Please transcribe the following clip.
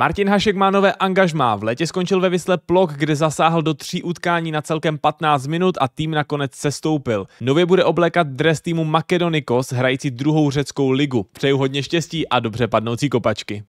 Martin Hašek má nové angažmá. V létě skončil ve Vysle Plok, kde zasáhl do tří utkání na celkem 15 minut a tým nakonec sestoupil. Nově bude oblékat dres týmu Makedonikos, hrající druhou řeckou ligu. Přeju hodně štěstí a dobře padnoucí kopačky.